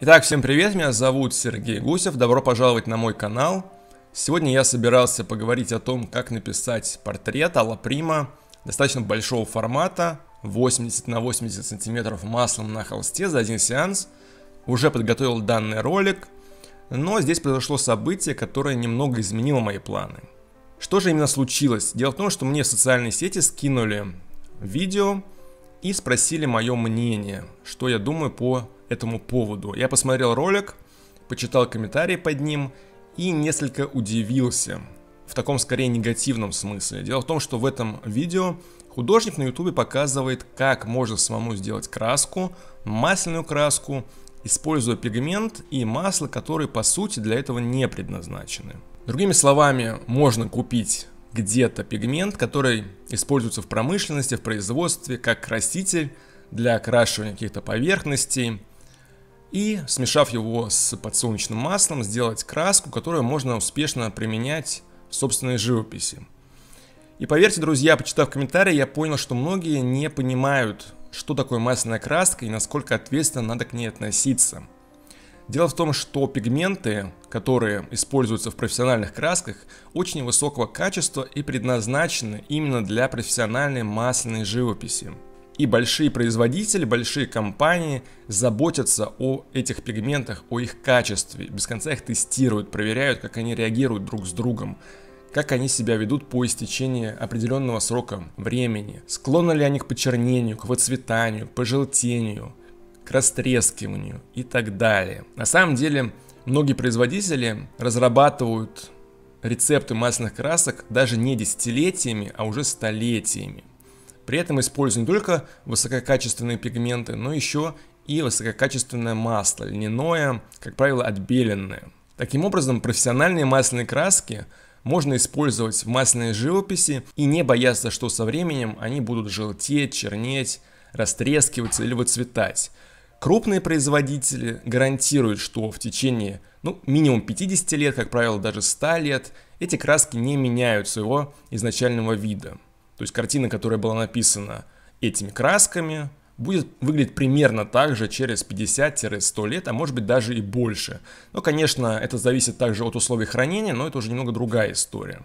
Итак, всем привет, меня зовут Сергей Гусев, добро пожаловать на мой канал. Сегодня я собирался поговорить о том, как написать портрет Алла Прима достаточно большого формата, 80 на 80 сантиметров маслом на холсте за один сеанс. Уже подготовил данный ролик, но здесь произошло событие, которое немного изменило мои планы. Что же именно случилось? Дело в том, что мне в социальные сети скинули видео и спросили мое мнение, что я думаю по этому поводу. Я посмотрел ролик, почитал комментарии под ним и несколько удивился. В таком скорее негативном смысле. Дело в том, что в этом видео художник на ютубе показывает, как можно самому сделать краску, масляную краску, используя пигмент и масло, которые по сути для этого не предназначены. Другими словами, можно купить где-то пигмент, который используется в промышленности, в производстве, как краситель для окрашивания каких-то поверхностей – и, смешав его с подсолнечным маслом, сделать краску, которую можно успешно применять в собственной живописи. И поверьте, друзья, почитав комментарии, я понял, что многие не понимают, что такое масляная краска и насколько ответственно надо к ней относиться. Дело в том, что пигменты, которые используются в профессиональных красках, очень высокого качества и предназначены именно для профессиональной масляной живописи. И большие производители, большие компании заботятся о этих пигментах, о их качестве. Без конца их тестируют, проверяют, как они реагируют друг с другом как они себя ведут по истечении определенного срока времени, склонны ли они к почернению, к выцветанию, к пожелтению, к растрескиванию и так далее. На самом деле, многие производители разрабатывают рецепты масляных красок даже не десятилетиями, а уже столетиями. При этом использую не только высококачественные пигменты, но еще и высококачественное масло, льняное, как правило, отбеленное. Таким образом, профессиональные масляные краски можно использовать в масляной живописи и не бояться, что со временем они будут желтеть, чернеть, растрескиваться или выцветать. Крупные производители гарантируют, что в течение ну, минимум 50 лет, как правило, даже 100 лет, эти краски не меняют своего изначального вида. То есть картина, которая была написана этими красками, будет выглядеть примерно так же через 50-100 лет, а может быть даже и больше. Но, конечно, это зависит также от условий хранения, но это уже немного другая история.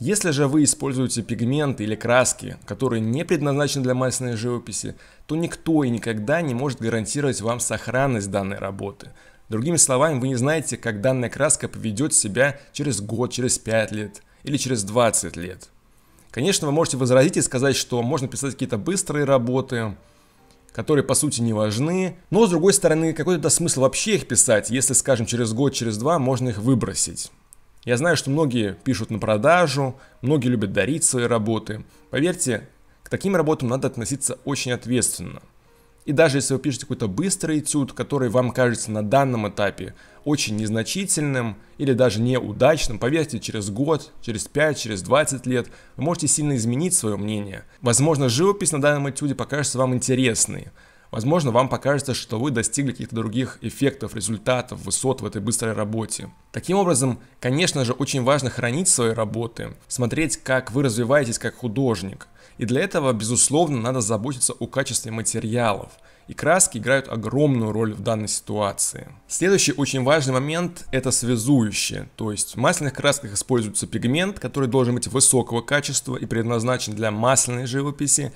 Если же вы используете пигменты или краски, которые не предназначены для масляной живописи, то никто и никогда не может гарантировать вам сохранность данной работы. Другими словами, вы не знаете, как данная краска поведет себя через год, через 5 лет или через 20 лет. Конечно, вы можете возразить и сказать, что можно писать какие-то быстрые работы, которые по сути не важны. Но с другой стороны, какой тогда смысл вообще их писать, если, скажем, через год, через два можно их выбросить? Я знаю, что многие пишут на продажу, многие любят дарить свои работы. Поверьте, к таким работам надо относиться очень ответственно. И даже если вы пишете какой-то быстрый этюд, который вам кажется на данном этапе очень незначительным или даже неудачным, поверьте, через год, через 5, через 20 лет вы можете сильно изменить свое мнение. Возможно, живопись на данном этюде покажется вам интересной. Возможно, вам покажется, что вы достигли каких-то других эффектов, результатов, высот в этой быстрой работе. Таким образом, конечно же, очень важно хранить свои работы, смотреть, как вы развиваетесь как художник, и для этого, безусловно, надо заботиться о качестве материалов. И краски играют огромную роль в данной ситуации. Следующий очень важный момент – это связующие. То есть в масляных красках используется пигмент, который должен быть высокого качества и предназначен для масляной живописи,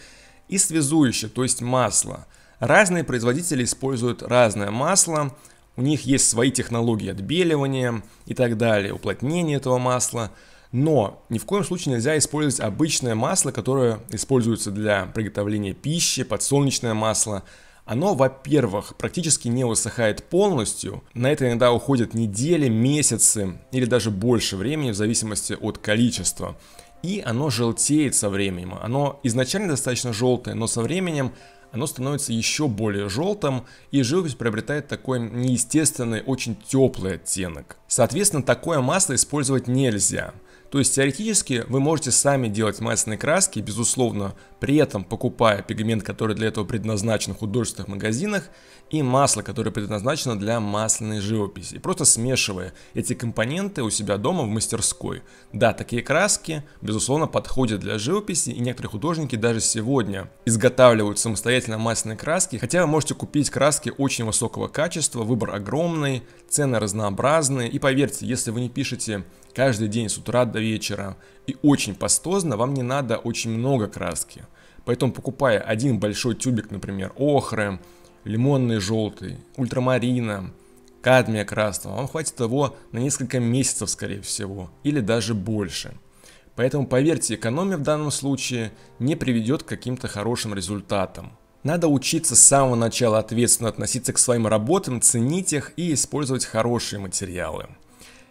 и связующее, то есть масло. Разные производители используют разное масло, у них есть свои технологии отбеливания и так далее, уплотнения этого масла – но ни в коем случае нельзя использовать обычное масло, которое используется для приготовления пищи, подсолнечное масло. Оно, во-первых, практически не высыхает полностью. На это иногда уходят недели, месяцы или даже больше времени в зависимости от количества. И оно желтеет со временем. Оно изначально достаточно желтое, но со временем оно становится еще более желтым, и живопись приобретает такой неестественный, очень теплый оттенок. Соответственно, такое масло использовать нельзя. То есть теоретически вы можете сами делать масляные краски, безусловно, при этом покупая пигмент, который для этого предназначен в художественных магазинах, и масло, которое предназначено для масляной живописи. И просто смешивая эти компоненты у себя дома в мастерской. Да, такие краски, безусловно, подходят для живописи, и некоторые художники даже сегодня изготавливают самостоятельно масляные краски, хотя вы можете купить краски очень высокого качества, выбор огромный, цены разнообразные, и поверьте, если вы не пишете каждый день с утра до вечера и очень пастозно, вам не надо очень много краски. Поэтому покупая один большой тюбик, например, охры, лимонный желтый, ультрамарина, кадмия красного, вам хватит его на несколько месяцев, скорее всего, или даже больше. Поэтому, поверьте, экономия в данном случае не приведет к каким-то хорошим результатам. Надо учиться с самого начала ответственно относиться к своим работам, ценить их и использовать хорошие материалы.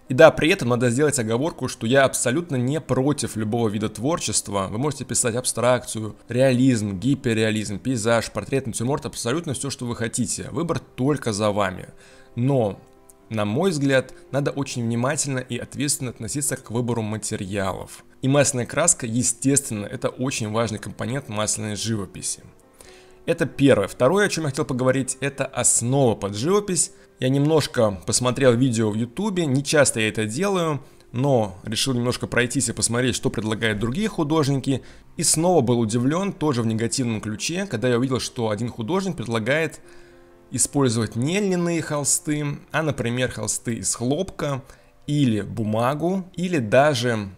И да, при этом надо сделать оговорку, что я абсолютно не против любого вида творчества. Вы можете писать абстракцию, реализм, гиперреализм, пейзаж, портрет, натюрморт, абсолютно все, что вы хотите. Выбор только за вами. Но, на мой взгляд, надо очень внимательно и ответственно относиться к выбору материалов. И масляная краска, естественно, это очень важный компонент масляной живописи. Это первое. Второе, о чем я хотел поговорить, это основа под живопись – я немножко посмотрел видео в ютубе, не часто я это делаю, но решил немножко пройтись и посмотреть, что предлагают другие художники. И снова был удивлен, тоже в негативном ключе, когда я увидел, что один художник предлагает использовать не льняные холсты, а, например, холсты из хлопка или бумагу, или даже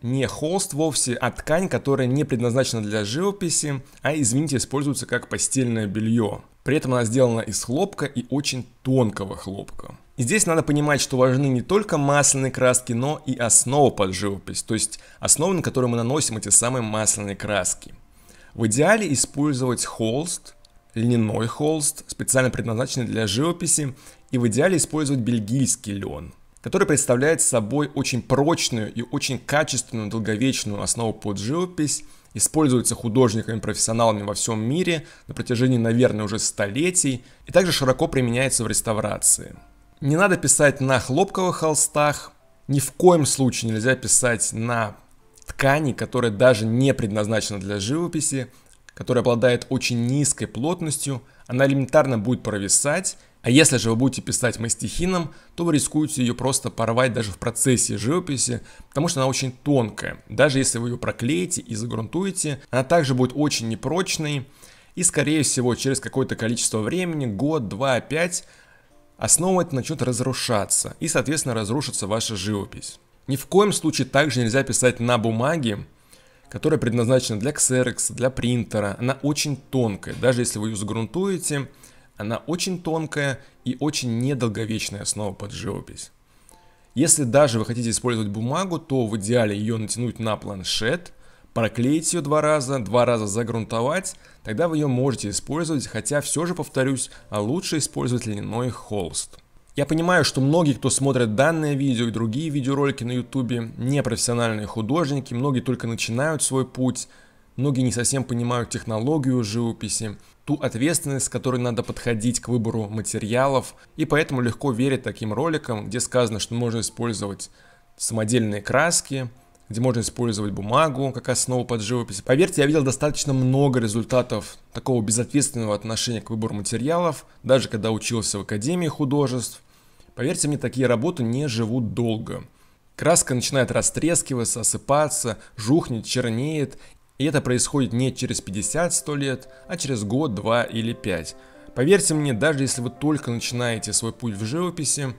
не холст вовсе, а ткань, которая не предназначена для живописи, а, извините, используется как постельное белье. При этом она сделана из хлопка и очень тонкого хлопка. И здесь надо понимать, что важны не только масляные краски, но и основа под живопись, то есть основа, на которую мы наносим эти самые масляные краски. В идеале использовать холст, льняной холст, специально предназначенный для живописи, и в идеале использовать бельгийский лен, который представляет собой очень прочную и очень качественную долговечную основу под живопись, используется художниками-профессионалами во всем мире на протяжении, наверное, уже столетий и также широко применяется в реставрации. Не надо писать на хлопковых холстах, ни в коем случае нельзя писать на ткани, которая даже не предназначена для живописи, которая обладает очень низкой плотностью, она элементарно будет провисать а если же вы будете писать мастихином, то вы рискуете ее просто порвать даже в процессе живописи, потому что она очень тонкая. Даже если вы ее проклеите и загрунтуете, она также будет очень непрочной. И скорее всего через какое-то количество времени, год, два, пять, основа это начнет разрушаться. И соответственно разрушится ваша живопись. Ни в коем случае также нельзя писать на бумаге, которая предназначена для ксерекса, для принтера. Она очень тонкая, даже если вы ее загрунтуете – она очень тонкая и очень недолговечная основа под живопись. Если даже вы хотите использовать бумагу, то в идеале ее натянуть на планшет, проклеить ее два раза, два раза загрунтовать, тогда вы ее можете использовать, хотя все же, повторюсь, а лучше использовать льняной холст. Я понимаю, что многие, кто смотрит данное видео и другие видеоролики на ютубе, не профессиональные художники, многие только начинают свой путь, многие не совсем понимают технологию живописи, ту ответственность, с которой надо подходить к выбору материалов, и поэтому легко верить таким роликам, где сказано, что можно использовать самодельные краски, где можно использовать бумагу как основу под живопись. Поверьте, я видел достаточно много результатов такого безответственного отношения к выбору материалов, даже когда учился в Академии художеств. Поверьте мне, такие работы не живут долго. Краска начинает растрескиваться, осыпаться, жухнет, чернеет, и это происходит не через 50-100 лет, а через год, два или пять. Поверьте мне, даже если вы только начинаете свой путь в живописи,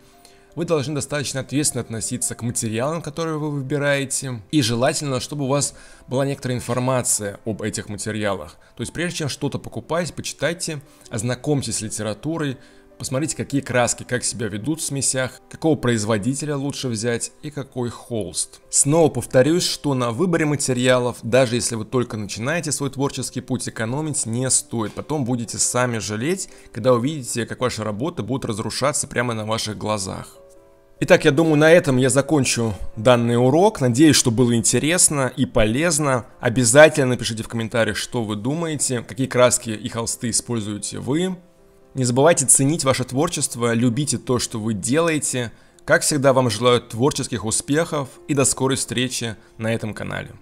вы должны достаточно ответственно относиться к материалам, которые вы выбираете, и желательно, чтобы у вас была некоторая информация об этих материалах. То есть прежде чем что-то покупать, почитайте, ознакомьтесь с литературой, Посмотрите, какие краски, как себя ведут в смесях, какого производителя лучше взять и какой холст. Снова повторюсь, что на выборе материалов, даже если вы только начинаете свой творческий путь, экономить не стоит. Потом будете сами жалеть, когда увидите, как ваши работы будут разрушаться прямо на ваших глазах. Итак, я думаю, на этом я закончу данный урок. Надеюсь, что было интересно и полезно. Обязательно напишите в комментариях, что вы думаете, какие краски и холсты используете вы. Не забывайте ценить ваше творчество, любите то, что вы делаете. Как всегда, вам желаю творческих успехов и до скорой встречи на этом канале.